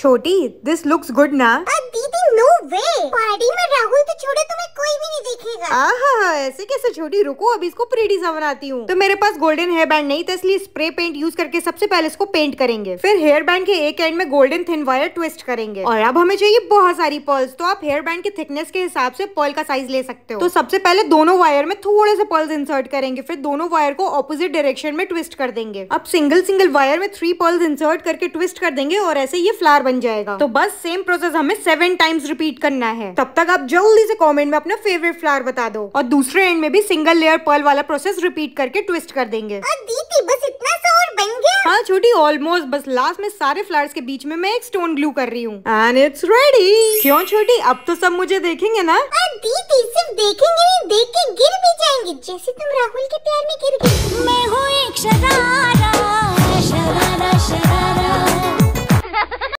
छोटी this looks good ना दीदी नो वे पार्टी में राहुल तो छोड़े तुम्हें कोई भी नहीं देखेगा ऐसे कैसे छोटी रुको अभी इसको प्रीटी बनाती हूँ तो मेरे पास गोल्डन हेयर बैंड नहीं था इसलिए स्प्रे पेंट यूज करके सबसे पहले इसको पेंट करेंगे फिर हेयर बैंड के एक एंड में गोल्डन थिन वायर ट्विस्ट करेंगे और अब हमें चाहिए बहुत सारी पर्ल्स तो आप हेयर बैंड के थिकनेस के हिसाब से पर्ल का साइज ले सकते हो तो सबसे पहले दोनों वायर में थोड़े से पर्ल्स इंसर्ट करेंगे फिर दोनों वायर को ऑपोजिट डायरेक्शन में ट्विस्ट कर देंगे अब सिंगल सिंगल वायर में थ्री पर्ल्स इंसर्ट करके ट्विस्ट कर देंगे और ऐसे ये फ्लावर बन जाएगा तो बस सेम प्रोसेस हमें सेवन टाइम्स रिपीट करना है तब तक आप जल्दी से कॉमेंट में अपना फेवरेट फ्लावर बता दो और दूसरे दूसरे एंड में भी सिंगल लेयर पर्ल वाला प्रोसेस रिपीट करके ट्विस्ट कर देंगे दीदी बस इतना सा और बन गया हाँ छोटी ऑलमोस्ट बस लास्ट में सारे फ्लावर्स के बीच में मैं एक स्टोन ग्लू कर रही हूँ एंड इट्स रेडी क्यों छोटी अब तो सब मुझे देखेंगे ना दीदी सिर्फ देखेंगे देख के गिर भी जाएंगे जैसे तुम राहुल के प्यार में गिर गई मैं हो